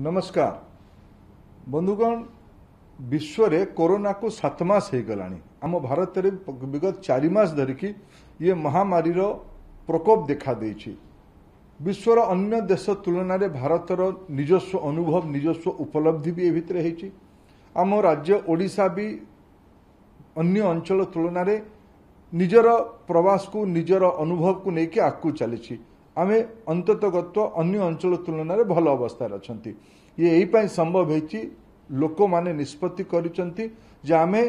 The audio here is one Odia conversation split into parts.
नमस्कार बंधुगण विश्व कोरोना को सात कुतमास आम भारतले विगत चार चारिस धरिक महामरी प्रकोप देखादे विश्व र अन्य देश तुलनार भारत र निजस्व अनुभव निजस्व उपलब्धि भी आम राज्य भी अन्य अञ्चल तुलनार निजर प्रवासको निजर को नै आगु चाहिँ ଆମେ ଅନ୍ତତଃଗତ ଅନ୍ୟ ଅଞ୍ଚଳ ତୁଳନାରେ ଭଲ ଅବସ୍ଥାରେ ଅଛନ୍ତି ଇଏ ଏଇପାଇଁ ସମ୍ଭବ ହେଇଛି ଲୋକମାନେ ନିଷ୍ପତ୍ତି କରିଛନ୍ତି ଯେ ଆମେ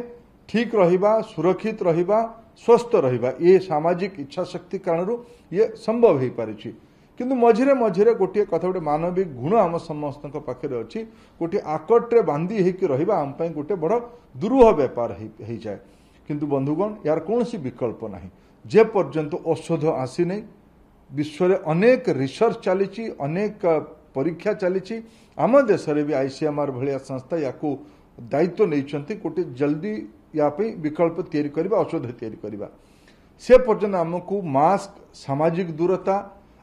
ଠିକ୍ ରହିବା ସୁରକ୍ଷିତ ରହିବା ସ୍ୱସ୍ଥ ରହିବା ଇଏ ସାମାଜିକ ଇଚ୍ଛାଶକ୍ତି କାରଣରୁ ଇଏ ସମ୍ଭବ ହେଇପାରିଛି କିନ୍ତୁ ମଝିରେ ମଝିରେ ଗୋଟିଏ କଥା ଗୋଟେ ମାନବିକ ଗୁଣ ଆମ ସମସ୍ତଙ୍କ ପାଖରେ ଅଛି ଗୋଟିଏ ଆକଟରେ ବାନ୍ଧି ହେଇକି ରହିବା ଆମ ପାଇଁ ଗୋଟେ ବଡ଼ ଦୁରୂହ ବେପାର ହେଇଯାଏ କିନ୍ତୁ ବନ୍ଧୁଗଣ ଏହାର କୌଣସି ବିକଳ୍ପ ନାହିଁ ଯେପର୍ଯ୍ୟନ୍ତ ଔଷଧ ଆସିନାହିଁ ବିଶ୍ୱରେ ଅନେକ ରିସର୍ଚ୍ଚ ଚାଲିଛି ଅନେକ ପରୀକ୍ଷା ଚାଲିଛି ଆମ ଦେଶରେ ବି ଆଇସିଏମ୍ଆର୍ ଭଳିଆ ସଂସ୍ଥା ୟାକୁ ଦାୟିତ୍ୱ ନେଇଛନ୍ତି ଗୋଟିଏ ଜଲ୍ଦି ୟା ପାଇଁ ବିକଳ୍ପ ତିଆରି କରିବା ଔଷଧ ତିଆରି କରିବା ସେ ପର୍ଯ୍ୟନ୍ତ ଆମକୁ ମାସ୍କ ସାମାଜିକ ଦୂରତା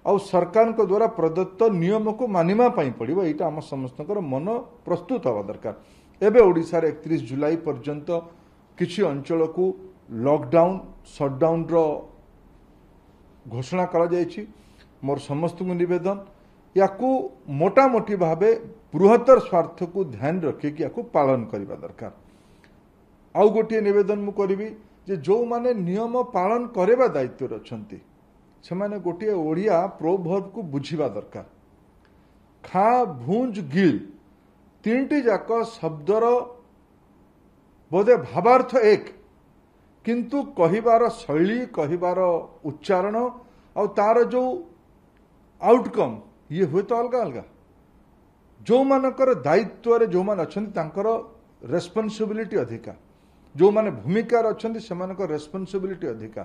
ଆଉ ସରକାରଙ୍କ ଦ୍ୱାରା ପ୍ରଦତ୍ତ ନିୟମକୁ ମାନିବା ପାଇଁ ପଡ଼ିବ ଏଇଟା ଆମ ସମସ୍ତଙ୍କର ମନ ପ୍ରସ୍ତୁତ ହେବା ଦରକାର ଏବେ ଓଡ଼ିଶାରେ ଏକତିରିଶ ଜୁଲାଇ ପର୍ଯ୍ୟନ୍ତ କିଛି ଅଞ୍ଚଳକୁ ଲକଡାଉନ୍ ସଟ୍ଡାଉନ୍ର ଘୋଷଣା କରାଯାଇଛି ମୋର ସମସ୍ତଙ୍କୁ ନିବେଦନ ୟାକୁ ମୋଟାମୋଟି ଭାବେ ବୃହତ୍ତର ସ୍ୱାର୍ଥକୁ ଧ୍ୟାନ ରଖିକି ୟାକୁ ପାଳନ କରିବା ଦରକାର ଆଉ ଗୋଟିଏ ନିବେଦନ ମୁଁ କରିବି ଯେ ଯେଉଁମାନେ ନିୟମ ପାଳନ କରିବା ଦାୟିତ୍ୱରେ ଅଛନ୍ତି ସେମାନେ ଗୋଟିଏ ଓଡ଼ିଆ ପ୍ରୋଭର୍ବକୁ ବୁଝିବା ଦରକାର ଖା ଭୁଞ୍ଜ ଗିଲ୍ ତିନିଟି ଯାକ ଶବ୍ଦର ବୋଧେ ଭାବାର୍ଥ ଏକ କିନ୍ତୁ କହିବାର ଶୈଳୀ କହିବାର ଉଚ୍ଚାରଣ ଆଉ ତାର ଯେଉଁ ଆଉଟକମ୍ ଇଏ ହୁଏତ ଅଲଗା ଅଲଗା ଯେଉଁମାନଙ୍କର ଦାୟିତ୍ୱରେ ଯେଉଁମାନେ ଅଛନ୍ତି ତାଙ୍କର ରେସ୍ପନ୍ସିବିଲିଟି ଅଧିକା ଯେଉଁମାନେ ଭୂମିକାରେ ଅଛନ୍ତି ସେମାନଙ୍କ ରେସ୍ପନ୍ସିବିଲିଟି ଅଧିକା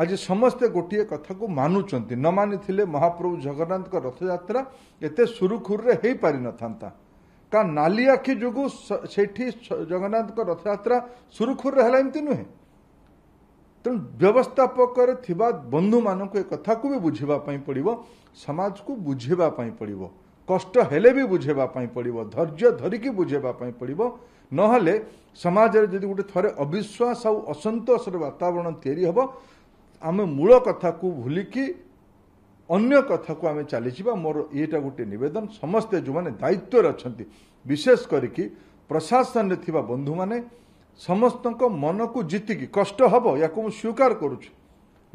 ଆଜି ସମସ୍ତେ ଗୋଟିଏ କଥାକୁ ମାନୁଛନ୍ତି ନ ମାନିଥିଲେ ମହାପ୍ରଭୁ ଜଗନ୍ନାଥଙ୍କ ରଥଯାତ୍ରା ଏତେ ସୁରୁଖୁରୁରେ ହୋଇପାରିନଥାନ୍ତା କାରଣ ନାଲି ଆଖି ଯୋଗୁଁ ସେଠି ଜଗନ୍ନାଥଙ୍କ ରଥଯାତ୍ରା ସୁରୁଖୁରୁରେ ହେଲା ଏମିତି ନୁହେଁ ତେଣୁ ବ୍ୟବସ୍ଥାପକରେ ଥିବା ବନ୍ଧୁମାନଙ୍କୁ ଏ କଥାକୁ ବି ବୁଝିବା ପାଇଁ ପଡ଼ିବ ସମାଜକୁ ବୁଝେଇବା ପାଇଁ ପଡ଼ିବ କଷ୍ଟ ହେଲେ ବି ବୁଝେଇବା ପାଇଁ ପଡ଼ିବ ଧୈର୍ଯ୍ୟ ଧରିକି ବୁଝେଇବା ପାଇଁ ପଡ଼ିବ ନହେଲେ ସମାଜରେ ଯଦି ଗୋଟେ ଥରେ ଅବିଶ୍ୱାସ ଆଉ ଅସନ୍ତୋଷର ବାତାବରଣ ତିଆରି ହେବ ଆମେ ମୂଳ କଥାକୁ ଭୁଲିକି ଅନ୍ୟ କଥାକୁ ଆମେ ଚାଲିଯିବା ମୋର ଏଇଟା ଗୋଟିଏ ନିବେଦନ ସମସ୍ତେ ଯେଉଁମାନେ ଦାୟିତ୍ୱରେ ଅଛନ୍ତି ବିଶେଷ କରିକି ପ୍ରଶାସନରେ ଥିବା ବନ୍ଧୁମାନେ ସମସ୍ତଙ୍କ ମନକୁ ଜିତିକି କଷ୍ଟ ହେବ ୟାକୁ ମୁଁ ସ୍ୱୀକାର କରୁଛି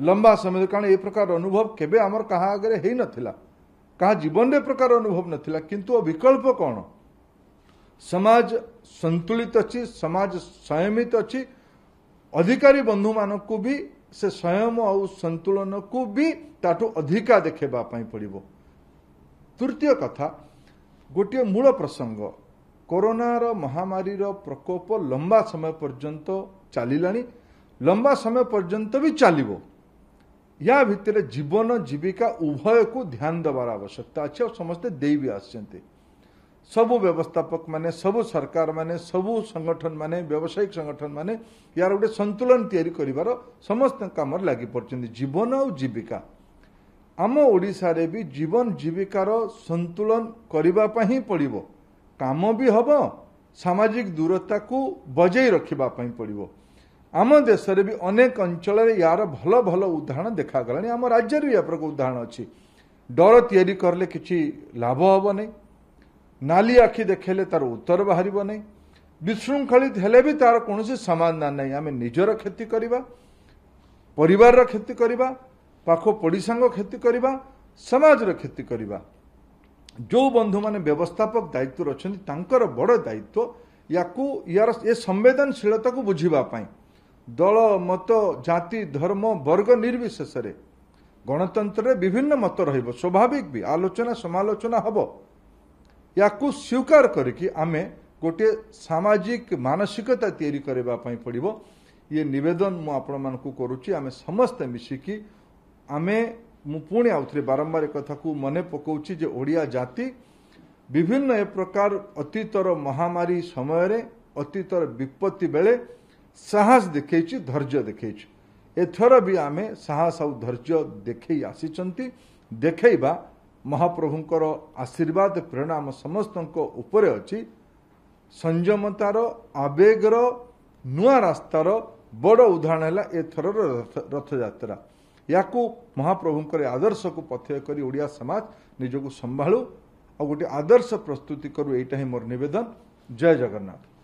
ଲମ୍ବା ସମୟ କାରଣ ଏ ପ୍ରକାର ଅନୁଭବ କେବେ ଆମର କାହା ଆଗରେ ହୋଇନଥିଲା କାହା ଜୀବନରେ ପ୍ରକାର ଅନୁଭବ ନଥିଲା କିନ୍ତୁ ବିକଳ୍ପ କ'ଣ ସମାଜ ସନ୍ତୁଳିତ ଅଛି ସମାଜ ସଂୟମିତ ଅଛି ଅଧିକାରୀ ବନ୍ଧୁମାନଙ୍କୁ ବି ସେ ସ୍ୱୟଂ ଆଉ ସନ୍ତୁଳନକୁ ବି ତାଠୁ ଅଧିକା ଦେଖେଇବା ପାଇଁ ପଡ଼ିବ ତୃତୀୟ କଥା ଗୋଟିଏ ମୂଳ ପ୍ରସଙ୍ଗ କରୋନାର ମହାମାରୀର ପ୍ରକୋପ ଲମ୍ବା ସମୟ ପର୍ଯ୍ୟନ୍ତ ଚାଲିଲାଣି ଲମ୍ବା ସମୟ ପର୍ଯ୍ୟନ୍ତ ବି ଚାଲିବ ୟା ଭିତରେ ଜୀବନ ଜୀବିକା ଉଭୟକୁ ଧ୍ୟାନ ଦେବାର ଆବଶ୍ୟକତା ଅଛି ଆଉ ସମସ୍ତେ ଦେଇ ବି ଆସିଛନ୍ତି ସବୁ ବ୍ୟବସ୍ଥାପକମାନେ ସବୁ ସରକାରମାନେ ସବୁ ସଂଗଠନମାନେ ବ୍ୟବସାୟିକ ସଂଗଠନମାନେ ୟାର ଗୋଟେ ସନ୍ତୁଳନ ତିଆରି କରିବାର ସମସ୍ତ କାମରେ ଲାଗି ପଡ଼ିଛନ୍ତି ଜୀବନ ଆଉ ଜୀବିକା ଆମ ଓଡ଼ିଶାରେ ବି ଜୀବନ ଜୀବିକାର ସନ୍ତୁଳନ କରିବା ପାଇଁ ହିଁ ପଡ଼ିବ କାମ ବି ହେବ ସାମାଜିକ ଦୂରତାକୁ ବଜେଇ ରଖିବା ପାଇଁ ପଡ଼ିବ ଆମ ଦେଶରେ ବି ଅନେକ ଅଞ୍ଚଳରେ ୟାର ଭଲ ଭଲ ଉଦାହରଣ ଦେଖାଗଲାଣି ଆମ ରାଜ୍ୟରେ ବି ୟା ପ୍ରକାର ଉଦାହରଣ ଅଛି ଡର ତିଆରି କଲେ କିଛି ଲାଭ ହେବ ନାହିଁ ନାଲି ଆଖି ଦେଖେଇଲେ ତାର ଉତ୍ତର ବାହାରିବ ନାହିଁ ବିଶୃଙ୍ଖଳିତ ହେଲେ ବି ତାର କୌଣସି ସମାଧାନ ନାହିଁ ଆମେ ନିଜର କ୍ଷତି କରିବା ପରିବାରର କ୍ଷତି କରିବା ପାଖ ପଡ଼ିଶାଙ୍କ କ୍ଷତି କରିବା ସମାଜର କ୍ଷତି କରିବା ଯେଉଁ ବନ୍ଧୁମାନେ ବ୍ୟବସ୍ଥାପକ ଦାୟିତ୍ୱରେ ଅଛନ୍ତି ତାଙ୍କର ବଡ଼ ଦାୟିତ୍ୱ ୟାକୁ ୟାର ଏ ସମ୍ବେଦନଶୀଳତାକୁ ବୁଝିବା ପାଇଁ ଦଳ ମତ ଜାତି ଧର୍ମ ବର୍ଗ ନିର୍ବିଶେଷରେ ଗଣତନ୍ତ୍ରରେ ବିଭିନ୍ନ ମତ ରହିବ ସ୍ୱାଭାବିକ ବି ଆଲୋଚନା ସମାଲୋଚନା ହେବ ୟାକୁ ସ୍ୱୀକାର କରିକି ଆମେ ଗୋଟିଏ ସାମାଜିକ ମାନସିକତା ତିଆରି କରିବା ପାଇଁ ପଡ଼ିବ ଇଏ ନିବେଦନ ମୁଁ ଆପଣମାନଙ୍କୁ କରୁଛି ଆମେ ସମସ୍ତେ ମିଶିକି ଆମେ ମୁଁ ପୁଣି ଆଉଥରେ ବାରମ୍ବାର ଏ କଥାକୁ ମନେ ପକାଉଛି ଯେ ଓଡ଼ିଆ ଜାତି ବିଭିନ୍ନ ଏ ପ୍ରକାର ଅତୀତର ମହାମାରୀ ସମୟରେ ଅତୀତର ବିପତ୍ତି ବେଳେ ସାହସ ଦେଖାଇଛି ଧୈର୍ଯ୍ୟ ଦେଖାଇଛି ଏଥର ବି ଆମେ ସାହସ ଆଉ ଧୈର୍ଯ୍ୟ ଦେଖାଇ ଆସିଛନ୍ତି ଦେଖାଇବା ମହାପ୍ରଭୁଙ୍କର ଆଶୀର୍ବାଦ ପ୍ରେରଣା ଆମ ସମସ୍ତଙ୍କ ଉପରେ ଅଛି ସଂଯମତାର ଆବେଗର ନୂଆ ରାସ୍ତାର ବଡ଼ ଉଦାହରଣ ହେଲା ଏଥରର ରଥଯାତ୍ରା ଏହାକୁ ମହାପ୍ରଭୁଙ୍କର ଆଦର୍ଶକୁ ପଥେୟ କରି ଓଡ଼ିଆ ସମାଜ ନିଜକୁ ସମ୍ଭାଳୁ ଆଉ ଗୋଟିଏ ଆଦର୍ଶ ପ୍ରସ୍ତୁତି କରୁ ଏଇଟା ହିଁ ମୋର ନିବେଦନ ଜୟ ଜଗନ୍ନାଥ